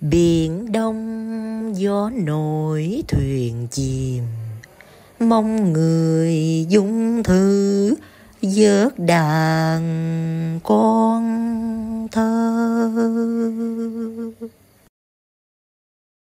Biển đông gió nổi thuyền chìm Mong người dung thư vớt đàn con